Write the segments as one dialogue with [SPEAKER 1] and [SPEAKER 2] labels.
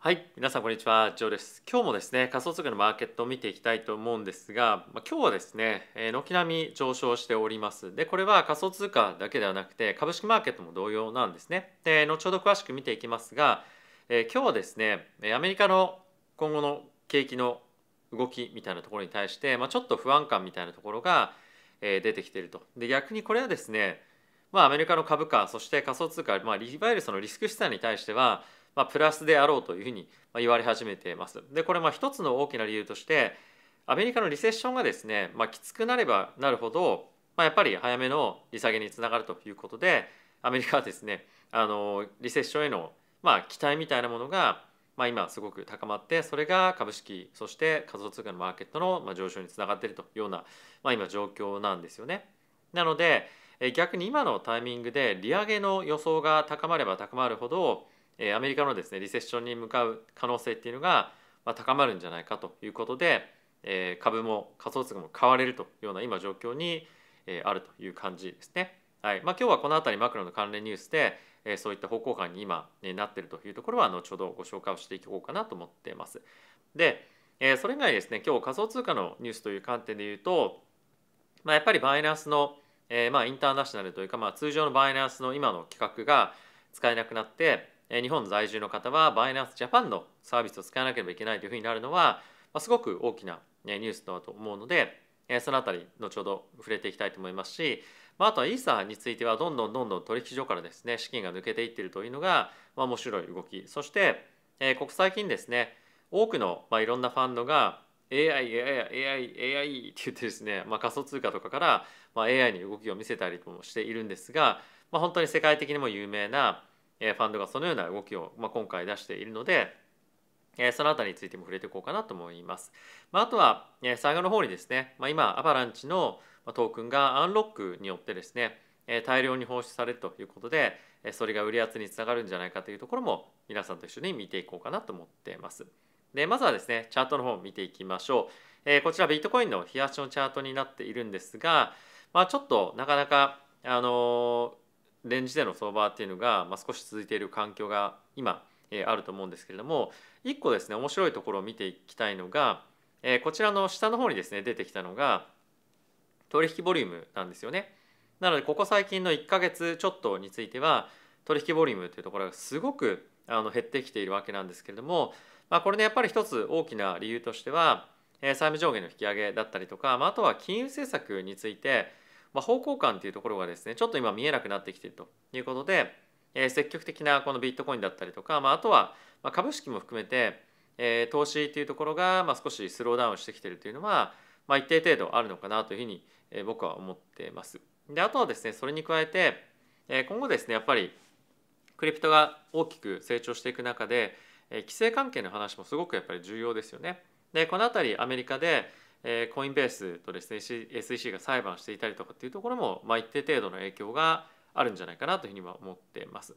[SPEAKER 1] はい、皆さんこんにちは、ジョーです。今日もですね、仮想通貨のマーケットを見ていきたいと思うんですが、ま今日はですね、軒並み上昇しております。で、これは仮想通貨だけではなくて、株式マーケットも同様なんですね。で、後ほど詳しく見ていきますが、え今日はですね、アメリカの今後の景気の動きみたいなところに対して、まちょっと不安感みたいなところが出てきていると。で、逆にこれはですね、まあ、アメリカの株価、そして仮想通貨、まあ、いわゆるそのリスク資産に対しては、まあ、プラスであろうというふうに言われ始めています。でこれまあ一つの大きな理由としてアメリカのリセッションがですね、まあ、きつくなればなるほど、まあ、やっぱり早めの利下げにつながるということでアメリカはですねあのリセッションへの、まあ、期待みたいなものが、まあ、今すごく高まってそれが株式そして仮想通貨のマーケットの上昇につながっているというような、まあ、今状況なんですよね。なので逆に今のタイミングで利上げの予想が高まれば高まるほどえアメリカのですねリセッションに向かう可能性っていうのが、ま高まるんじゃないかということで、え株も仮想通貨も買われるというような今状況に、えあるという感じですね。はいまあ、今日はこの辺りマクロの関連ニュースで、えそういった方向感に今、なってるというところは後ほどご紹介をしていこうかなと思ってます。で、えそれ以外ですね今日仮想通貨のニュースという観点で言うと、まあ、やっぱりバイナンスの、えまあ、インターナショナルというか、まあ、通常のバイナンスの今の規格が使えなくなって日本在住の方はバイナンスジャパンのサービスを使わなければいけないというふうになるのは、ますごく大きなニュースだと思うのでそのあたり後ほど触れていきたいと思いますしあとはイーサについてはどんどんどんどん取引所からですね資金が抜けていってるというのが面白い動きそして国際金ですね多くのいろんなファンドが AIAIAIAI AI って言ってですね、まあ、仮想通貨とかから AI に動きを見せたりもしているんですが、まあ、本当に世界的にも有名なえファンドがそのような動きを、ま今回出しているので、えその辺りについても触れていこうかなと思います。まあ、とは、え最後の方にですね、ま今アバランチのトークンがアンロックによってですね、え大量に放出されるということで、えそれが売り圧につながるんじゃないかというところも皆さんと一緒に見ていこうかなと思っています。でまずはですねチャートの方を見ていきましょう、えこちらビットコインの冷やしのチャートになっているんですが、まあ、ちょっとなかなかあのーレンジでの相場っていうのが、まあ、少し続いている環境が今、えー、あると思うんですけれども一個ですね面白いところを見ていきたいのが、えー、こちらの下の方にですね出てきたのが取引ボリュームなんですよね。なのでここ最近の1ヶ月ちょっとについては取引ボリュームというところがすごくあの減ってきているわけなんですけれども、まあ、これねやっぱり一つ大きな理由としてはえ債務上限の引き上げだったりとか、まあ、あとは金融政策についてまあ、方向感というところがですねちょっと今見えなくなってきているということで、えー、積極的なこのビットコインだったりとか、まあ、あとは株式も含めて、えー、投資というところが、まあ、少しスローダウンしてきているというのは、まあ、一定程度あるのかなというふうに、え僕は思ってます。であとはですねそれに加えて、えー、今後ですねやっぱりクリプトが大きく成長していく中で、えー、規制関係の話もすごくやっぱり重要ですよね。でこの辺りアメリカでえー、コインベースとですね SEC が裁判していたりとかっていうところも、まあ、一定程度の影響があるんじゃないかなというふうには思ってます。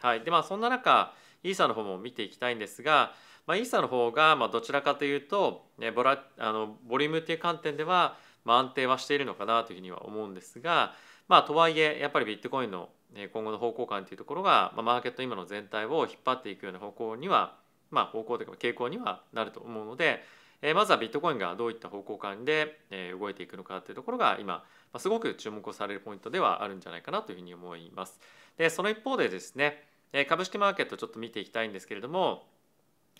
[SPEAKER 1] はい、でまあそんな中イーサの方も見ていきたいんですが、まあ、イーサの方がまどちらかというと、ね、ボラあのボリュームっていう観点ではま安定はしているのかなというふうには思うんですが、まあ、とはいえやっぱりビットコインの今後の方向感というところが、まあ、マーケット今の全体を引っ張っていくような方向には、まあ、方向というか傾向にはなると思うので、えまずはビットコインがどういった方向感で、え動いていくのかというところが今、ますごく注目をされるポイントではあるんじゃないかなというふうに思います。でその一方でですね、え株式マーケットちょっと見ていきたいんですけれども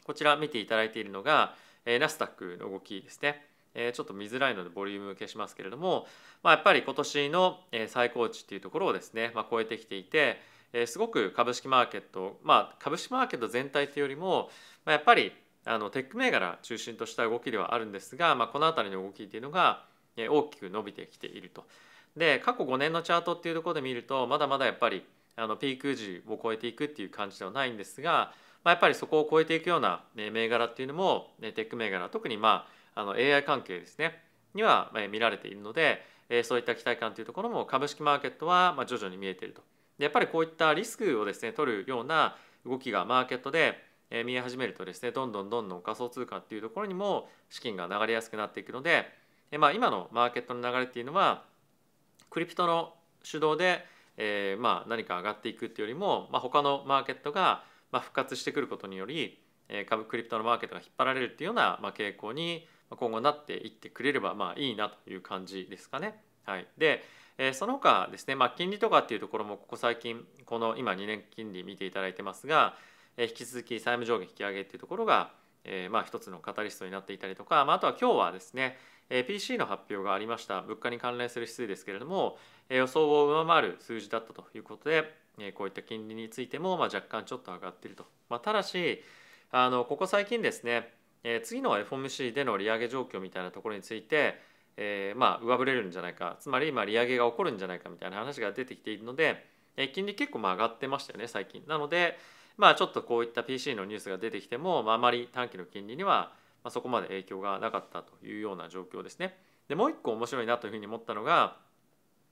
[SPEAKER 1] こちら見ていただいているのが、えナスダックの動きですね。えちょっと見づらいのでボリューム消しますけれども、まあ、やっぱり今年の最高値っていうところをですね、まあ、超えてきていて、えすごく株式マーケット、まあ、株式マーケット全体というよりも、まあ、やっぱりあのテック銘柄中心とした動きではあるんですが、まあ、この辺りの動きっていうのが大きく伸びてきていると。で過去5年のチャートっていうところで見るとまだまだやっぱりあのピーク時を超えていくっていう感じではないんですが、まあ、やっぱりそこを超えていくような銘柄っていうのもテック銘柄特にまああの AI 関係ですねには見られているのでそういった期待感というところも株式マーケットは徐々に見えていると。やっぱりこういったリスクをですね取るような動きがマーケットでえ見え始めるとですねどんどんどんどん仮想通貨っていうところにも資金が流れやすくなっていくので、えまあ、今のマーケットの流れっていうのはクリプトの主導で、えまあ、何か上がっていくっていうよりも、まあ、他のマーケットが復活してくることにより株クリプトのマーケットが引っ張られるっていうような傾向に今後なっていってくれればまあいいなという感じですかね。はい、でその他ですね、まあ、金利とかっていうところもここ最近この今2年金利見ていただいてますが引き続き債務上限引き上げっていうところが、えー、まあ一つのカタリストになっていたりとか、まあ、あとは今日はですね PC の発表がありました物価に関連する指数ですけれども予想を上回る数字だったということでこういった金利についても若干ちょっと上がっていると、まあ、ただしあのここ最近ですね次の FOMC での利上げ状況みたいなところについてえー、まあ上振れるんじゃないかつまりま利上げが起こるんじゃないかみたいな話が出てきているので、え金利結構ま上がってましたよね最近なので、まあ、ちょっとこういった PC のニュースが出てきても、まあ、あまり短期の金利にはそこまで影響がなかったというような状況ですね。でもう一個面白いなというふうに思ったのが、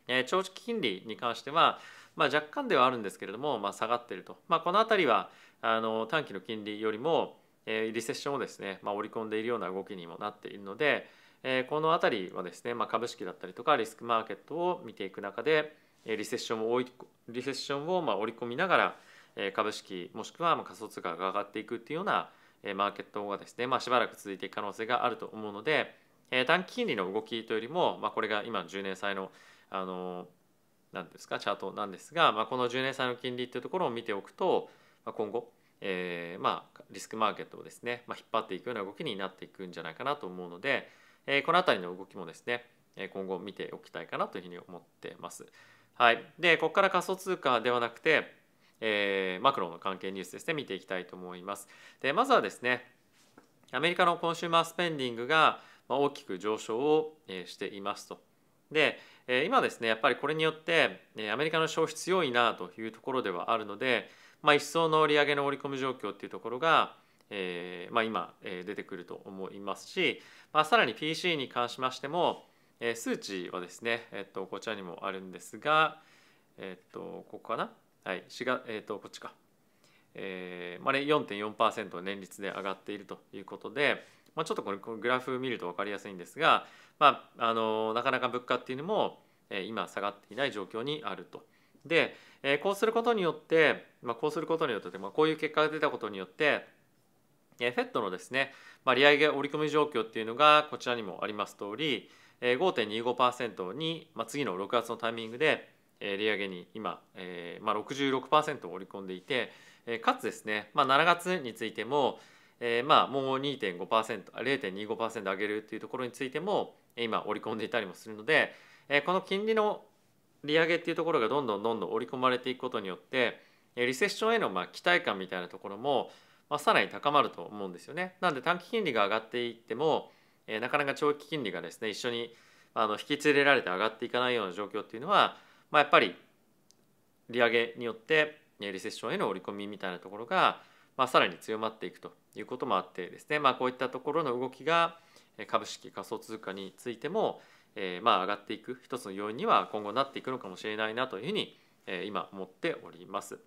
[SPEAKER 1] えー、長期金利に関しては、まあ、若干ではあるんですけれども、まあ、下がっていると、まあ、この辺りはあの短期の金利よりも、えー、リセッションをですね、まあ、織り込んでいるような動きにもなっているので、えー、この辺りはですね、まあ、株式だったりとかリスクマーケットを見ていく中でリセッションをリセッションをまあ織り込みながら株式もしくは仮想通貨が上がっていくっていうようなマーケットがですね、まあ、しばらく続いていく可能性があると思うので短期金利の動きというよりも、まあ、これが今の10年債のあのんですかチャートなんですが、まあ、この10年債の金利っていうところを見ておくと、まあ、今後、えー、まあリスクマーケットをですね、まあ、引っ張っていくような動きになっていくんじゃないかなと思うので、えこの辺りの動きもですね今後見ておきたいかなというふうに思ってます。はい、でここから仮想通貨ではなくてえー、マクロの関係ニュースですね見ていきたいと思います。でまずはですねアメリカのコンシューマースペンディングが大きく上昇をしていますと。で今ですねやっぱりこれによってアメリカの消費強いなというところではあるので、まあ、一層の利上げの織り込み状況っていうところが、えーまあ、今出てくると思いますし、まあ、さらに PC に関しましても数値はですね、えっと、こちらにもあるんですが、えっと、ここかなはい4がえーと、こっちか、えーまあ、ね、4.4%年率で上がっているということで、まあ、ちょっとこれグラフ見ると分かりやすいんですが、まあ、あのなかなか物価っていうのも、えー、今下がっていない状況にあると。で、えー、こうすることによって、まあ、こうすることによって、まあ、こういう結果が出たことによって、えー、f e トのですね、まあ、利上げ織り込み状況っていうのがこちらにもあります通り、えー、5.25%に、まあ、次の6月のタイミングで利上げに今、えーまあ66、66%を織り込んでいて、えー、かつですね、まあ、7月についても、えー、まあもう 2.5%0.25% 上げるというところについても今織り込んでいたりもするので、えー、この金利の利上げっていうところがどんどんどんどん織り込まれていくことによってリセッションへのまあ期待感みたいなところも、まあ、さらに高まると思うんですよね。なので短期金利が上がっていっても、えー、なかなか長期金利がですね一緒にあの引き連れられて上がっていかないような状況っていうのはまあ、やっぱり利上げによってリセッションへの織り込みみたいなところが、まあ、さらに強まっていくということもあってですね、まあ、こういったところの動きが株式仮想通貨についても、えまあ上がっていく一つの要因には今後なっていくのかもしれないなというふうに、え今思っております。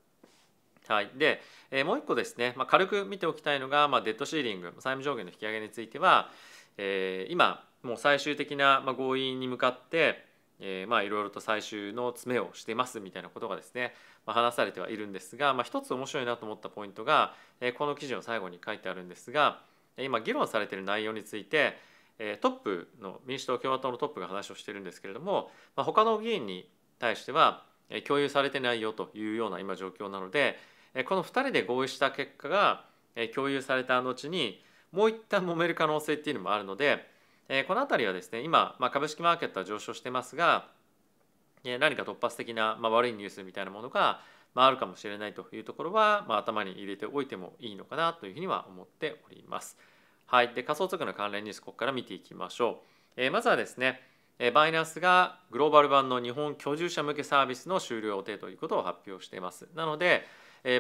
[SPEAKER 1] はい、で、えー、もう一個ですね、まあ、軽く見ておきたいのが、まあ、デッドシーリング債務上限の引き上げについては、えー、今もう最終的なま合意に向かってえー、まあいろいろと最終の詰めをしてますみたいなことがですね、まあ、話されてはいるんですが、まあ、一つ面白いなと思ったポイントが、えー、この記事の最後に書いてあるんですが今議論されている内容についてトップの民主党共和党のトップが話をしてるんですけれども、まあ、他の議員に対しては共有されてないよというような今状況なのでこの2人で合意した結果が共有された後にもう一旦揉める可能性っていうのもあるのでえこの辺りはですね今、まあ、株式マーケットは上昇してますが、何か突発的な、まあ、悪いニュースみたいなものが、まあ、あるかもしれないというところは、まあ、頭に入れておいてもいいのかなというふうには思っております。はい、で仮想通貨の関連ニュースここから見ていきましょう。えー、まずはですねバイナンスがグローバル版の日本居住者向けサービスの終了予定ということを発表しています。なので、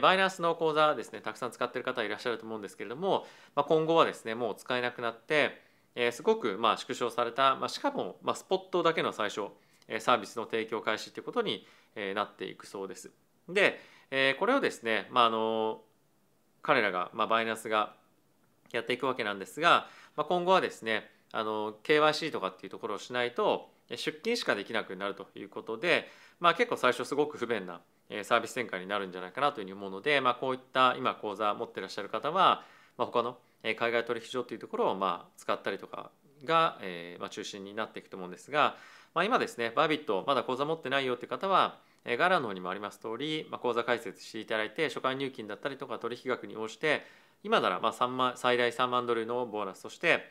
[SPEAKER 1] バイナンスの口座ですね、たくさん使っている方いらっしゃると思うんですけれども、まあ、今後はですね、もう使えなくなって、えー、すごくまあ縮小された、まあ、しかもまあスポットだけの最初、えサービスの提供開始ということに、えなっていくそうです。で、えー、これをですね、まあ、あの彼らが、まあ、バイナンスがやっていくわけなんですが、まあ、今後はですねあの KYC とかっていうところをしないと出勤しかできなくなるということで、まあ、結構最初すごく不便なサービス展開になるんじゃないかなというふうに思うので、まあ、こういった今講座持ってらっしゃる方は、まあ、他の海外取引所というところをまあ使ったりとかが、えま中心になっていくと思うんですが、ま今ですねバービットまだ口座持ってないよって方はガラの方にもあります通り、ま口座開設していただいて初回入金だったりとか取引額に応じて今ならま3万最大3万ドルのボーナスとして、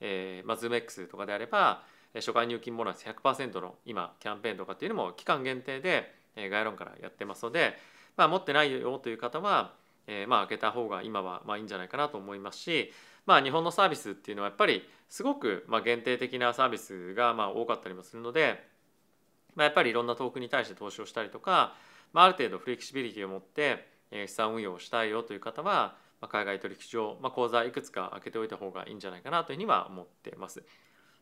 [SPEAKER 1] えまあ、ZoomX とかであれば初回入金ボーナス100%の今キャンペーンとかっていうのも期間限定で概論からやってますので、まあ、持ってないよという方はえー、まあ開けた方が今はまあいいんじゃないかなと思いますし、まあ、日本のサービスっていうのはやっぱりすごくまあ限定的なサービスがまあ多かったりもするので、まあ、やっぱりいろんなトークに対して投資をしたりとか、まあ、ある程度フレキシビリティを持って資産運用をしたいよという方は、ま海外取引所、まあ、口座いくつか開けておいた方がいいんじゃないかなというふうには思ってます。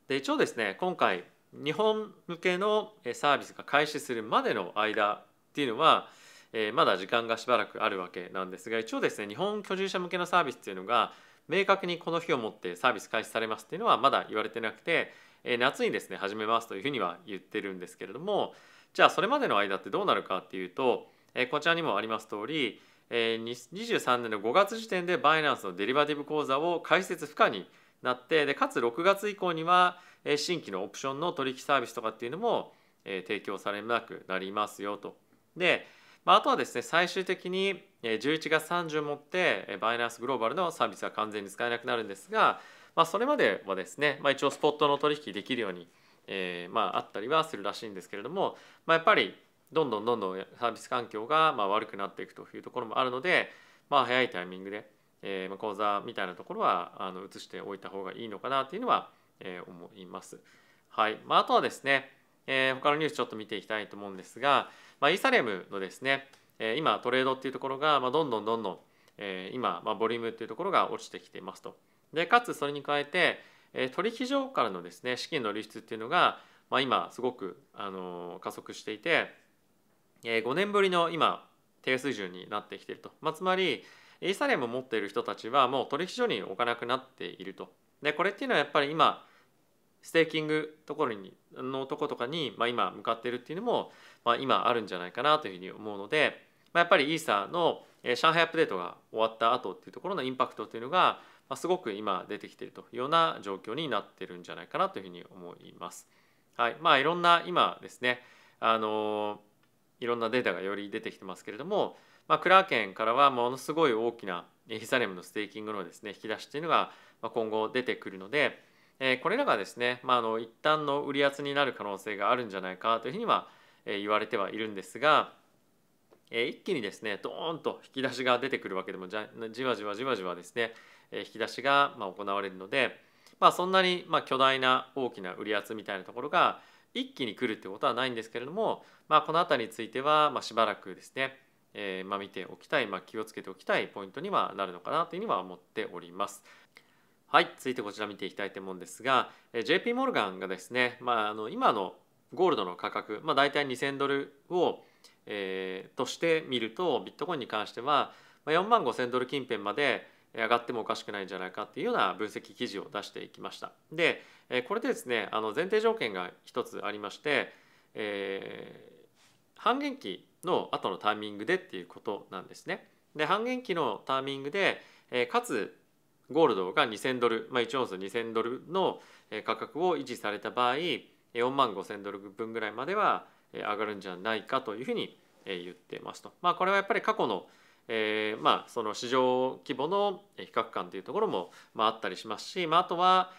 [SPEAKER 1] で一応ですね今回日本向けのサービスが開始するまでの間っていうのは、えー、まだ時間がしばらくあるわけなんですが一応ですね日本居住者向けのサービスというのが明確にこの日をもってサービス開始されますっていうのはまだ言われてなくて、えー、夏にですね始めますというふうには言ってるんですけれどもじゃあそれまでの間ってどうなるかっていうと、えー、こちらにもあります通り、えー、23年の5月時点でバイナンスのデリバティブ口座を開設不可になってでかつ6月以降には新規のオプションの取引サービスとかっていうのも提供されなくなりますよと。でまあ、あとはですね最終的に11月30をもってバイナンスグローバルのサービスは完全に使えなくなるんですが、まあ、それまではですね、まあ、一応スポットの取引できるように、えー、まああったりはするらしいんですけれども、まあ、やっぱりどんどんどんどんサービス環境がまあ悪くなっていくというところもあるので、まあ、早いタイミングで、えー、口座みたいなところはあの移しておいた方がいいのかなというのは、え思います。はいまあ、あとはですね、えー、他のニュースちょっと見ていきたいと思うんですが、まあ、イーサレムのですね、え今トレードっていうところが、まあ、どんどんどんどん、え今、まあ、ボリュームっていうところが落ちてきていますと。でかつそれに加えて、え取引所からのですね資金の流出っていうのが、まあ、今すごく、あの加速していて、え5年ぶりの今低水準になってきていると。まあ、つまりイーサレムを持っている人たちはもう取引所に置かなくなっていると。でこれっていうのはやっぱり今ステーキングところにのとことかに、まあ、今向かっているっていうのもまあ、今あるんじゃないかなというふうに思うので、まあ、やっぱりイーサーの上海アップデートが終わった後っていうところのインパクトというのが、まあ、すごく今出てきているというような状況になってるんじゃないかなというふうに思います。はいまあ、いろんな今ですねあのいろんなデータがより出てきてますけれども、まあ、クラーケンからはものすごい大きなイヒサレムのステーキングのですね引き出しっていうのが今後出てくるので、えー、これらがですね、まあ、あの一旦の売り圧になる可能性があるんじゃないかというふうには言われてはいるんですが一気にですねドーンと引き出しが出てくるわけでもじわじわじわじわですね引き出しが行われるので、まあ、そんなに巨大な大きな売り圧みたいなところが一気に来るってことはないんですけれども、まあ、この辺りについてはしばらくですねえまあ、見ておきたい、まあ、気をつけておきたいポイントにはなるのかなというには思っております。はい続いてこちら見ていきたいと思うんですが、え JP モルガンがですね、まあ、あの今のゴールドの価格、まあ、大体2000ドルを、えー、として見るとビットコインに関しては4万5000ドル近辺まで上がってもおかしくないんじゃないかっていうような分析記事を出していきました。でこれでですねあの前提条件が一つありまして、えー、半減期の後のタイミングでっていうことなんですね。で半減期のタイミングで、えかつゴールドが2000ドル、まあ、1オンス2000ドルの価格を維持された場合4万5,000ドル分ぐらいまでは上がるんじゃないかというふうに言ってますと。まあ、これはやっぱり過去のえー、まあその市場規模の比較感というところもまああったりしますし、まあ、あとは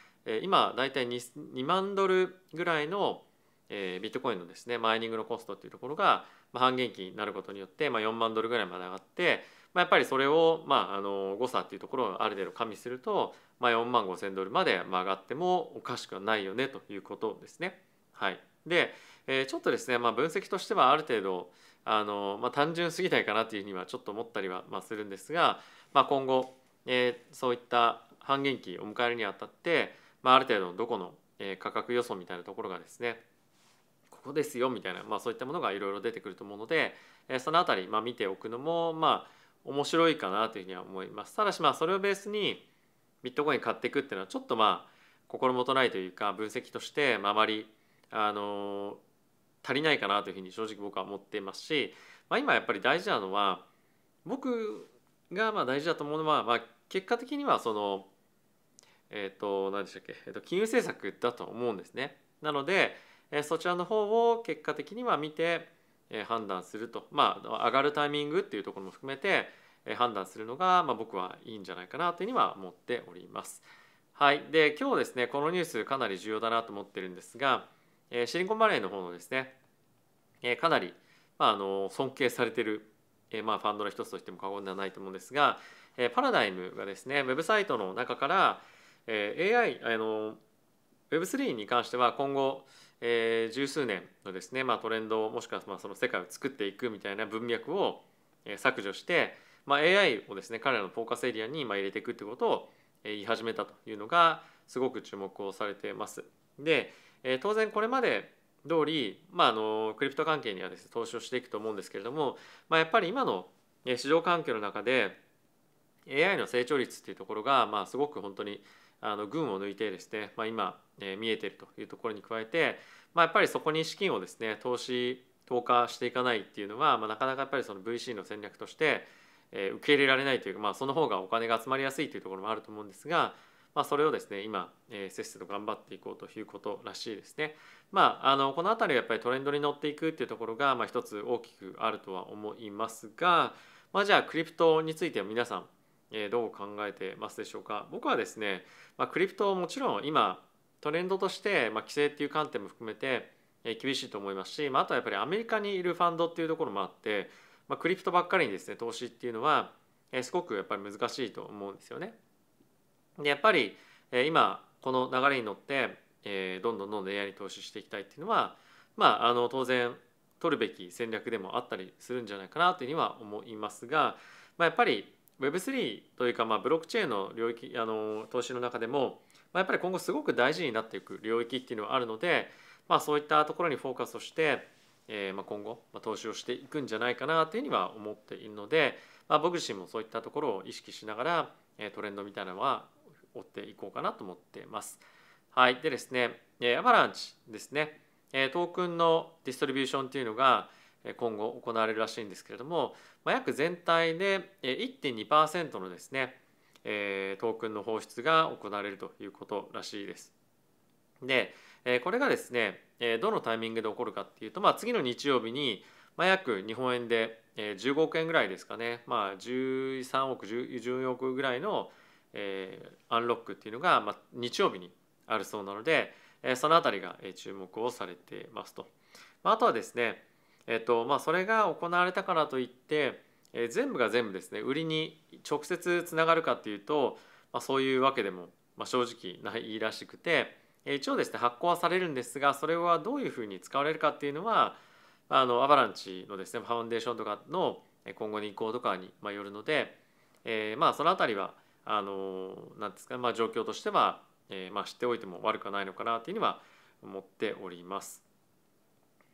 [SPEAKER 1] 今大体 2, 2万ドルぐらいのビットコインのですねマイニングのコストというところが半減期になることによってまあ4万ドルぐらいまで上がって、まあ、やっぱりそれをまああの誤差というところをある程度加味するとまあ4万5,000ドルまで上がってもおかしくはないよねということですね。はい、で、えー、ちょっとですね、まあ、分析としてはある程度あの、まあ、単純すぎないかなというふうにはちょっと思ったりは、まあ、するんですが、まあ、今後、えー、そういった半減期を迎えるにあたって、まあ、ある程度どこの、えー、価格予想みたいなところがですねここですよみたいな、まあ、そういったものがいろいろ出てくると思うので、えー、その辺り、まあ、見ておくのもまあ面白いかなというふうには思います。ただしまあそれをベースにビットコイン買っていくっていうのはちょっとまあ心もとないというか分析として、まあまりあの足りないかなというふうに正直僕は思っていますし、まあ、今やっぱり大事なのは僕がまあ大事だと思うのは、まあ、結果的にはそのえっ、ー、と何でしたっけ、えー、と金融政策だと思うんですね。なので、えー、そちらの方を結果的には見て、えー、判断するとまあ上がるタイミングっていうところも含めて、えー、判断するのが、まあ、僕はいいんじゃないかなというふうには思っております。はい、で今日ですねこのニュースかなり重要だなと思ってるんですがえシリコンバレーの方のですね、えかなり、まあ、あの尊敬されてる、えまあ、ファンドの一つとしても過言ではないと思うんですが、えパラダイムがですねウェブサイトの中から、え AI あの Web3 に関しては今後、えー、十数年のですね、まあ、トレンドもしくはまあその世界を作っていくみたいな文脈を削除して、まあ、AI をですね彼らのフォーカスエリアに今入れていくということを言い始めたというのがすごく注目をされてます。で、え当然これまで通り、まあ、あのクリプト関係にはです、ね、投資をしていくと思うんですけれども、まあ、やっぱり今の市場環境の中で AI の成長率っていうところが、まあ、すごく本当にあの群を抜いてですね、まあ、今、えー、見えてるというところに加えて、まあ、やっぱりそこに資金をですね投資投下していかないっていうのは、まあ、なかなかやっぱりその VC の戦略として、えー、受け入れられないというか、まあ、その方がお金が集まりやすいというところもあると思うんですが、まあ、それをですね今、えー、せっせと頑張っていこうということらしいですね。まあ、あのこの辺りはやっぱりトレンドに乗っていくっていうところが、まあ、一つ大きくあるとは思いますが、まあ、じゃあクリプトについては皆さん、えー、どう考えてますでしょうか僕はですね、まあ、クリプトもちろん今トレンドとして、まあ、規制っていう観点も含めて、えー、厳しいと思いますし、まあ、あとはやっぱりアメリカにいるファンドっていうところもあって、まあ、クリプトばっかりにですね投資っていうのは、えー、すごくやっぱり難しいと思うんですよね。でやっぱり、え今この流れに乗って、えどんどんどんどん AI に投資していきたいっていうのは、まあ、あの当然取るべき戦略でもあったりするんじゃないかなというには思いますが、まあ、やっぱり Web3 というか、まあ、ブロックチェーンの領域あの投資の中でも、まあ、やっぱり今後すごく大事になっていく領域っていうのはあるので、まあ、そういったところにフォーカスをして、えー、まあ今後、ま投資をしていくんじゃないかなというには思っているので、まあ、僕自身もそういったところを意識しながらトレンドみたいなのは追っていこうかなと思ってます。はい、でですね、アバランチですね、トークンのディストリビューションというのが今後行われるらしいんですけれども、ま約全体で1.2%のですね、トークンの放出が行われるということらしいです。で、これがですね、どのタイミングで起こるかっていうと、まあ、次の日曜日に、まあ、約日本円で15億円ぐらいですかね、まあ、13億14億ぐらいのえー、アンロックっていうのが、まあ、日曜日にあるそうなので、えー、その辺りが、えー、注目をされてますと。まあ、あとはですね、えーとまあ、それが行われたからといって、えー、全部が全部ですね売りに直接つながるかっていうと、まあ、そういうわけでも、まあ、正直ないらしくて、えー、一応ですね発行はされるんですがそれはどういうふうに使われるかっていうのはあのアバランチのですねファウンデーションとかの今後の移行とかに、まよるので、えー、まあその辺りはあのなんですか、まあ、状況としては、えー、まあ、知っておいても悪くはないのかなというには思っております。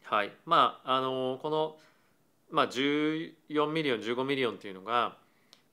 [SPEAKER 1] はいまあ、あのこの、まあ、14ミリオン15ミリオンというのが、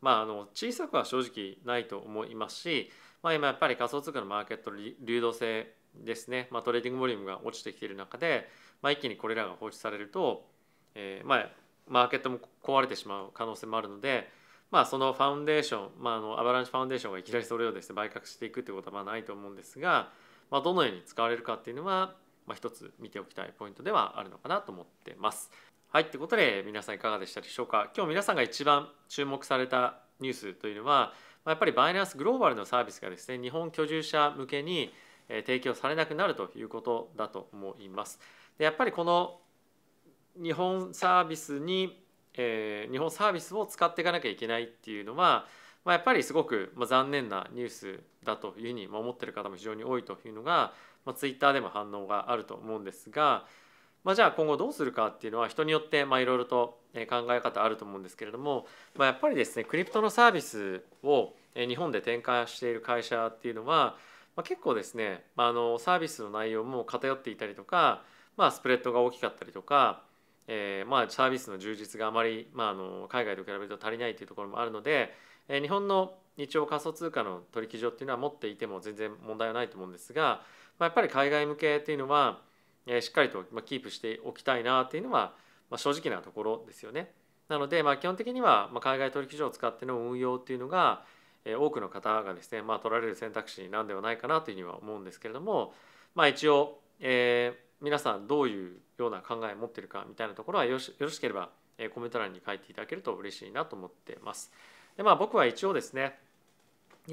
[SPEAKER 1] まあ、あの小さくは正直ないと思いますし、まあ、今やっぱり仮想通貨のマーケット流動性ですね、まあ、トレーディングボリュームが落ちてきている中で、まあ、一気にこれらが放置されると、えーまあ、マーケットも壊れてしまう可能性もあるので、まあ、そのファウンデーション、まあ、あのアバランチファウンデーションがいきなりそれをですね売却していくということはまあないと思うんですが、まあ、どのように使われるかっていうのは、まあ、一つ見ておきたいポイントではあるのかなと思ってます。はいということで皆さんいかがでしたでしょうか今日皆さんが一番注目されたニュースというのは、まあ、やっぱりバイナンスグローバルのサービスがですね日本居住者向けに提供されなくなるということだと思います。でやっぱりこの日本サービスにえー、日本サービスを使っていかなきゃいけないっていうのは、まあ、やっぱりすごく、まあ、残念なニュースだというふうに思ってる方も非常に多いというのが、まあ、ツイッターでも反応があると思うんですが、まあ、じゃあ今後どうするかっていうのは人によっていろいろと考え方あると思うんですけれども、まあ、やっぱりですねクリプトのサービスを日本で展開している会社っていうのは、まあ、結構ですね、まあ、あのサービスの内容も偏っていたりとか、まあ、スプレッドが大きかったりとかえー、まあ、サービスの充実があまり、まあ、あの海外と比べると足りないというところもあるので、えー、日本の日曜仮想通貨の取引所っていうのは持っていても全然問題はないと思うんですが、まあ、やっぱり海外向けっていうのは、えー、しっかりとキープしておきたいなっていうのは、まあ、正直なところですよね。なので、まあ、基本的には、まあ、海外取引所を使っての運用っていうのが、えー、多くの方がですね、まあ、取られる選択肢なんではないかなというふうには思うんですけれども、まあ、一応、えー皆さんどういうような考えを持ってるかみたいなところはよよろしければコメント欄に書いていただけると嬉しいなと思ってます。でまあ僕は一応ですね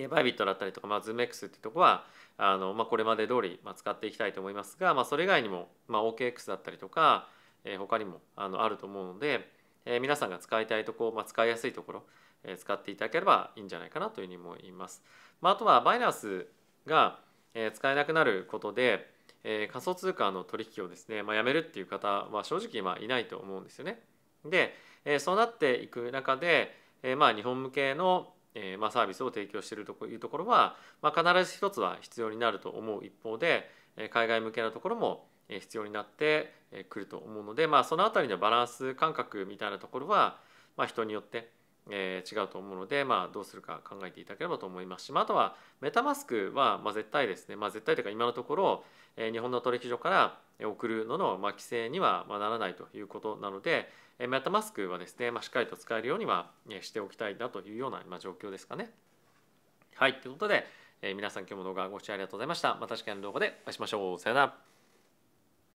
[SPEAKER 1] バイビットだったりとか、まあ、ズーム X っていうとこはあの、まあ、これまで通り、まあ、使っていきたいと思いますが、まあ、それ以外にも、まあ、OKX だったりとか、えー、他にもあのあると思うので、えー、皆さんが使いたいとこ、まあ、使いやすいところ、えー、使っていただければいいんじゃないかなというふうに思います。まあ、あとはバイナンスが、えー、使えなくなることで、えー、仮想通貨の取引をですね、まあ、やめるっていう方は正直まいないと思うんですよね。で、えー、そうなっていく中で、えー、まあ日本向けの、えー、まあサービスを提供しているというところは、まあ、必ず一つは必要になると思う一方で海外向けのところも必要になってくると思うので、まあ、その辺りのバランス感覚みたいなところは、まあ、人によってえー、違うと思うので、まあ、どうするか考えていただければと思いますし、まあ、あとはメタマスクは、まあ、絶対ですね、まあ、絶対というか今のところ、日本の取引所から送るのの、ま規制にはならないということなので、メタマスクはですね、ましっかりと使えるようにはしておきたいなというような、ま状況ですかね。はい、ということで、え皆さん今日も動画ご視聴ありがとうございました。また次回の動画でお会いしましょう。さよなら。